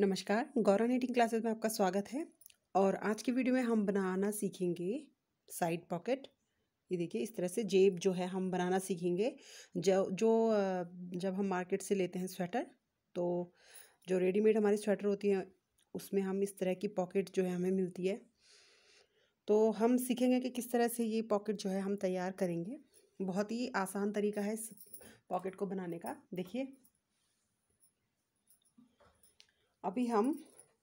नमस्कार गौरव knitting classes में आपका स्वागत है और आज की वीडियो में हम बनाना सीखेंगे साइड पॉकेट ये देखिए इस तरह से जेब जो है हम बनाना सीखेंगे जो जो जब हम मार्केट से लेते हैं स्वेटर तो जो रेडीमेड हमारी स्वेटर होती है उसमें हम इस तरह की पॉकेट जो है हमें मिलती है तो हम सीखेंगे कि किस तरह से ये पॉकेट जो है हम तैयार करेंगे बहुत ही आसान तरीका है इस पॉकेट को बनाने का देखिए अभी हम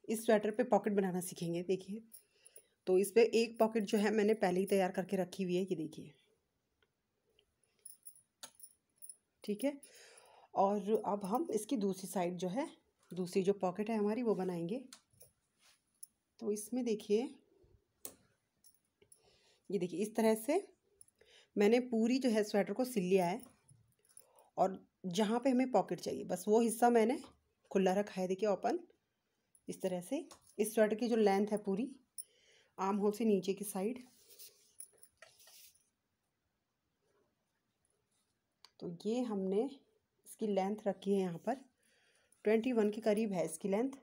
इस स्वेटर पे पॉकेट बनाना सीखेंगे देखिए तो इस पर एक पॉकेट जो है मैंने पहले ही तैयार करके रखी हुई है ये देखिए ठीक है और अब हम इसकी दूसरी साइड जो है दूसरी जो पॉकेट है हमारी वो बनाएंगे तो इसमें देखिए ये देखिए इस तरह से मैंने पूरी जो है स्वेटर को सिल लिया है और जहाँ पे हमें पॉकेट चाहिए बस वो हिस्सा मैंने खुला रखा है देखिए ओपन इस तरह से इस स्वेटर की जो लेंथ है पूरी आर्म होल से नीचे की साइड तो ये हमने इसकी लेंथ रखी है यहाँ पर ट्वेंटी वन के करीब है इसकी लेंथ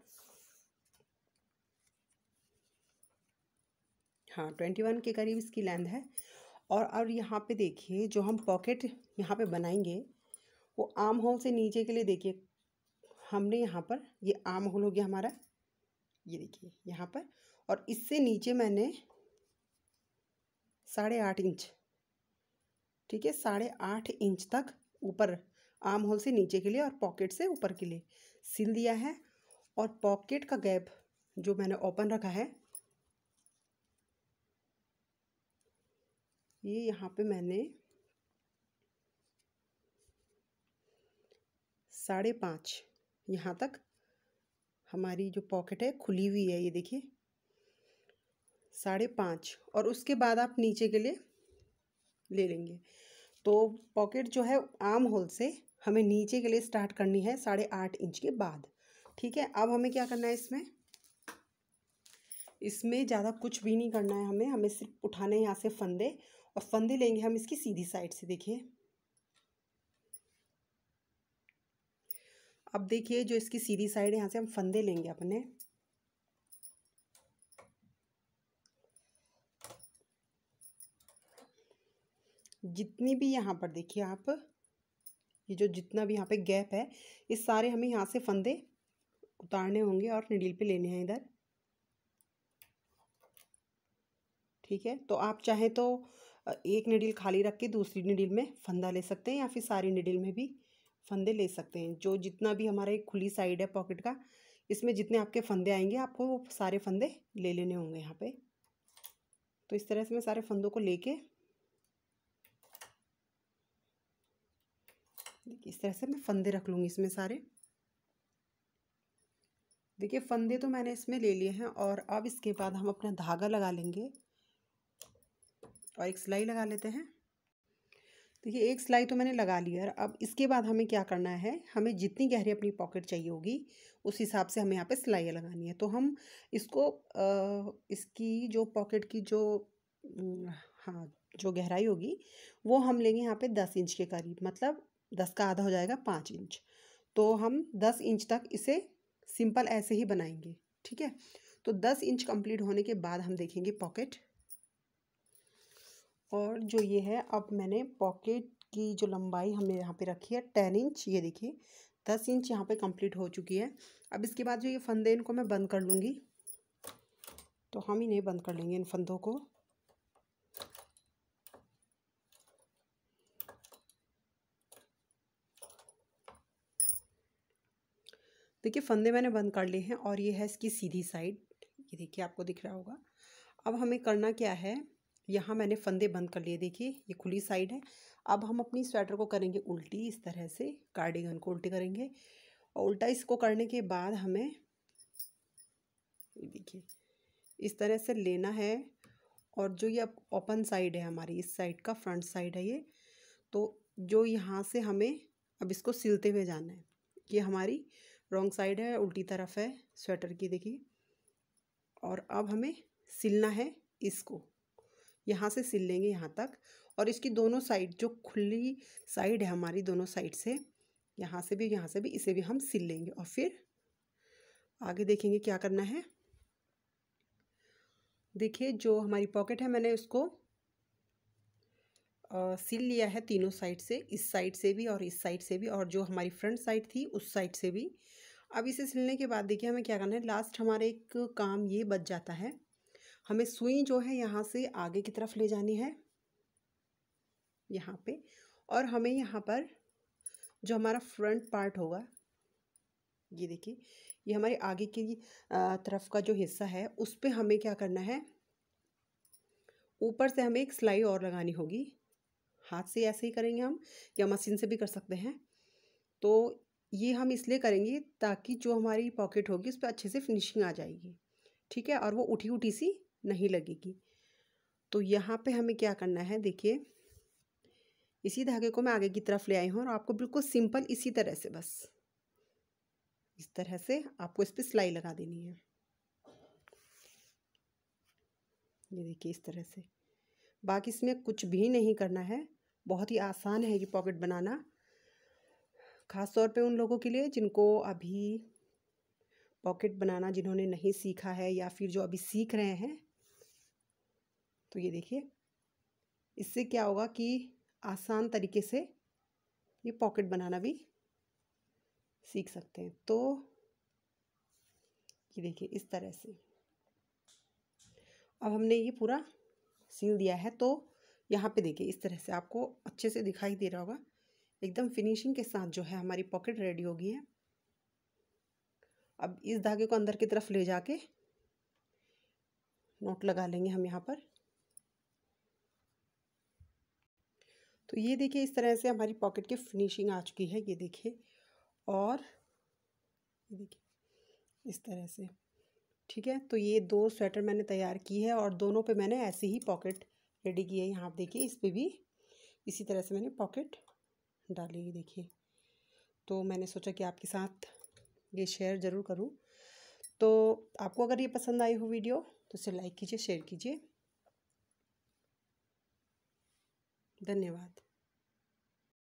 हाँ ट्वेंटी वन के करीब इसकी लेंथ है और और यहाँ पे देखिए जो हम पॉकेट यहाँ पे बनाएंगे वो आर्म होल से नीचे के लिए देखिए हमने यहाँ पर ये आर्म होल हो गया हमारा ये देखिए यहाँ पर और इससे नीचे मैंने साढ़े आठ इंच ठीक है साढ़े आठ इंच तक ऊपर आर्म होल से नीचे के लिए और पॉकेट से ऊपर के लिए सिल दिया है और पॉकेट का गैप जो मैंने ओपन रखा है ये यहाँ पे मैंने साढ़े पाँच यहाँ तक हमारी जो पॉकेट है खुली हुई है ये देखिए साढ़े पाँच और उसके बाद आप नीचे के लिए ले लेंगे तो पॉकेट जो है आम होल से हमें नीचे के लिए स्टार्ट करनी है साढ़े आठ इंच के बाद ठीक है अब हमें क्या करना है इसमें इसमें ज़्यादा कुछ भी नहीं करना है हमें हमें सिर्फ उठाने यहाँ से फंदे और फंदे लेंगे हम इसकी सीधी साइड से देखिए अब देखिए जो इसकी सीधी साइड है यहाँ से हम फंदे लेंगे अपने जितनी भी यहाँ पर देखिए आप ये जो जितना भी यहाँ पे गैप है इस सारे हमें यहाँ से फंदे उतारने होंगे और निडील पे लेने हैं इधर ठीक है तो आप चाहें तो एक निडील खाली रख के दूसरी निडील में फंदा ले सकते हैं या फिर सारी निडील में भी फंदे ले सकते हैं जो जितना भी हमारा एक खुली साइड है पॉकेट का इसमें जितने आपके फंदे आएंगे आपको वो सारे फंदे ले लेने होंगे यहाँ पे तो इस तरह से मैं सारे फंदों को लेके देखिए इस तरह से मैं फंदे रख लूँगी इसमें सारे देखिए फंदे तो मैंने इसमें ले लिए हैं और अब इसके बाद हम अपना धागा लगा लेंगे और एक सिलाई लगा लेते हैं तो ये एक सिलाई तो मैंने लगा ली है अब इसके बाद हमें क्या करना है हमें जितनी गहरी अपनी पॉकेट चाहिए होगी उस हिसाब से हमें यहाँ पे सिलाइयाँ लगानी है तो हम इसको इसकी जो पॉकेट की जो हाँ जो गहराई होगी वो हम लेंगे यहाँ पे दस इंच के करीब मतलब दस का आधा हो जाएगा पाँच इंच तो हम दस इंच तक इसे सिंपल ऐसे ही बनाएंगे ठीक है तो दस इंच कंप्लीट होने के बाद हम देखेंगे पॉकेट और जो ये है अब मैंने पॉकेट की जो लंबाई हमने यहाँ पे रखी है टेन इंच ये देखिए दस इंच यहाँ पे कंप्लीट हो चुकी है अब इसके बाद जो ये फंदे इनको मैं बंद कर लूँगी तो हम इन्हें बंद कर लेंगे इन फंदों को देखिए फंदे मैंने बंद कर लिए हैं और ये है इसकी सीधी साइड ये देखिए आपको दिख रहा होगा अब हमें करना क्या है यहाँ मैंने फंदे बंद कर लिए देखिए ये खुली साइड है अब हम अपनी स्वेटर को करेंगे उल्टी इस तरह से कार्डिगन को उल्टी करेंगे और उल्टा इसको करने के बाद हमें देखिए इस तरह से लेना है और जो ये ओपन साइड है हमारी इस साइड का फ्रंट साइड है ये तो जो यहाँ से हमें अब इसको सिलते हुए जाना है ये हमारी रॉन्ग साइड है उल्टी तरफ है स्वेटर की देखिए और अब हमें सिलना है इसको यहाँ से सिल लेंगे यहाँ तक और इसकी दोनों साइड जो खुली साइड है हमारी दोनों साइड से यहाँ से भी यहाँ से भी इसे भी हम सिल लेंगे और फिर आगे देखेंगे क्या करना है देखिए जो हमारी पॉकेट है मैंने उसको आ, सिल लिया है तीनों साइड से इस साइड से भी और इस साइड से भी और जो हमारी फ्रंट साइड थी उस साइड से भी अब इसे सिलने के बाद देखिए हमें क्या करना है लास्ट हमारे एक काम ये बच जाता है हमें सुई जो है यहाँ से आगे की तरफ ले जानी है यहाँ पे और हमें यहाँ पर जो हमारा फ्रंट पार्ट होगा ये देखिए ये हमारे आगे की तरफ का जो हिस्सा है उस पर हमें क्या करना है ऊपर से हमें एक सिलाई और लगानी होगी हाथ से ऐसे ही करेंगे हम या मशीन से भी कर सकते हैं तो ये हम इसलिए करेंगे ताकि जो हमारी पॉकेट होगी उस पर अच्छे से फिनिशिंग आ जाएगी ठीक है और वो उठी उठी सी नहीं लगेगी तो यहाँ पे हमें क्या करना है देखिए इसी धागे को मैं आगे की तरफ ले आई हूँ और आपको बिल्कुल सिंपल इसी तरह से बस इस तरह से आपको इस पर सिलाई लगा देनी है ये देखिए इस तरह से बाकी इसमें कुछ भी नहीं करना है बहुत ही आसान है ये पॉकेट बनाना ख़ास तौर पे उन लोगों के लिए जिनको अभी पॉकेट बनाना जिन्होंने नहीं सीखा है या फिर जो अभी सीख रहे हैं तो ये देखिए इससे क्या होगा कि आसान तरीके से ये पॉकेट बनाना भी सीख सकते हैं तो ये देखिए इस तरह से अब हमने ये पूरा सील दिया है तो यहाँ पे देखिए इस तरह से आपको अच्छे से दिखाई दे रहा होगा एकदम फिनिशिंग के साथ जो है हमारी पॉकेट रेडी हो गई है अब इस धागे को अंदर की तरफ ले जाके नोट लगा लेंगे हम यहाँ पर तो ये देखिए इस तरह से हमारी पॉकेट की फिनिशिंग आ चुकी है ये देखिए और ये देखिए इस तरह से ठीक है तो ये दो स्वेटर मैंने तैयार की है और दोनों पे मैंने ऐसी ही पॉकेट रेडी की है यहाँ आप देखिए इस पर भी इसी तरह से मैंने पॉकेट डाली है देखिए तो मैंने सोचा कि आपके साथ ये शेयर ज़रूर करूँ तो आपको अगर ये पसंद आई हो वीडियो तो इसे लाइक कीजिए शेयर कीजिए धन्यवाद